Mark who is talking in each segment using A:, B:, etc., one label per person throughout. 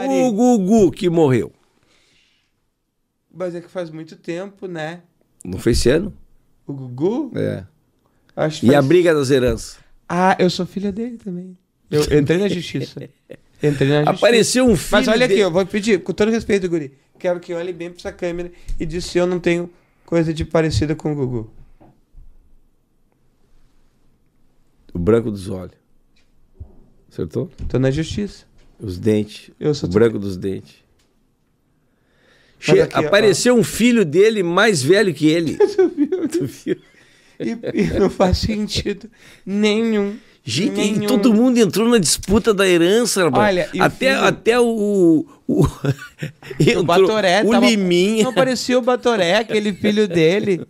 A: Ari. O
B: Gugu que morreu.
A: Mas é que faz muito tempo, né?
B: Não foi esse ano?
A: O Gugu?
B: É. Acho e faz... a briga das heranças.
A: Ah, eu sou filha dele também. Eu entrei na justiça.
B: Entrei na justiça. Apareceu um filho. Mas olha dele. aqui, eu vou
A: pedir, com todo respeito, Guri. Quero que olhe bem pra essa câmera e diz se eu não tenho coisa de parecida com o Gugu.
B: O branco dos olhos. Acertou? Tô na justiça. Os dentes. Eu sou o branco dos dentes. Che... Aqui, apareceu ó. um filho dele mais velho que ele. tu viu? Tu viu? E, e não faz sentido nenhum. Gente, Nenhum. todo mundo entrou na disputa da herança, rapaz. Olha, até, filho... até o. O, o Batoré. O tava... Liminha. Não parecia o Batoré, aquele filho dele.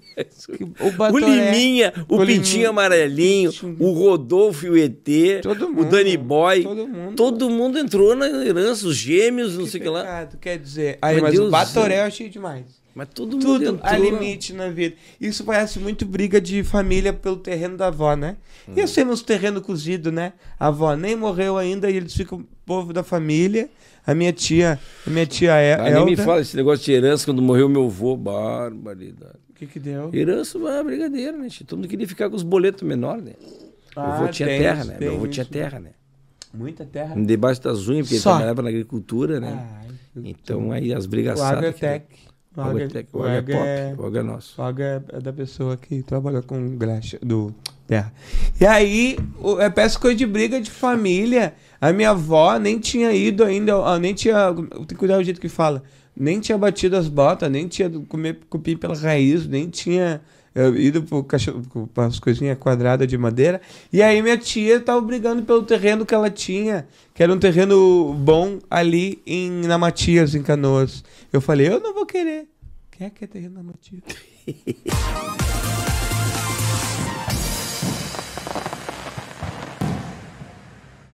B: O, Batoré, o Liminha, o, o Pintinho Amarelinho, o Rodolfo e o ET, mundo, o Danny Boy. Todo mundo. Todo mundo entrou na herança, os gêmeos, não que sei o que lá. Quer dizer, aí, mas, Deus o Batoré eu achei demais. Mas tudo Tudo há limite
A: na vida. Isso parece muito briga de família pelo terreno da avó, né? Hum. E assim, nos terrenos cozidos, né? A avó nem morreu ainda e eles ficam povo da família. A minha tia, a minha tia é. A ah, Elda. me fala
B: esse negócio de herança quando morreu meu avô, barbaridade. O que que deu? Herança, é uma brigadeira, né? Todo mundo queria ficar com os boletos menores, né? Ah, meu avô ah, tinha terra, né? Meu avô tinha terra, né?
A: Muita terra. Debaixo
B: das unhas, porque Só. ele trabalhava na agricultura, né? Ah, então aí as brigas O Agrotec. Que... O é- é-, é, é pop,
A: é nosso. O é da pessoa que trabalha com graxa do terra. E aí, o, é, parece coisa de briga de família. A minha avó nem tinha ido ainda, nem tinha. Tem que cuidar do jeito que fala. Nem tinha batido as botas, nem tinha comer cupim pela raiz, nem tinha eu, ido para as coisinhas quadradas de madeira. E aí minha tia estava brigando pelo terreno que ela tinha, que era um terreno bom ali em, na Matias, em Canoas. Eu falei, eu não vou querer. Quem é que é terreno na Matias?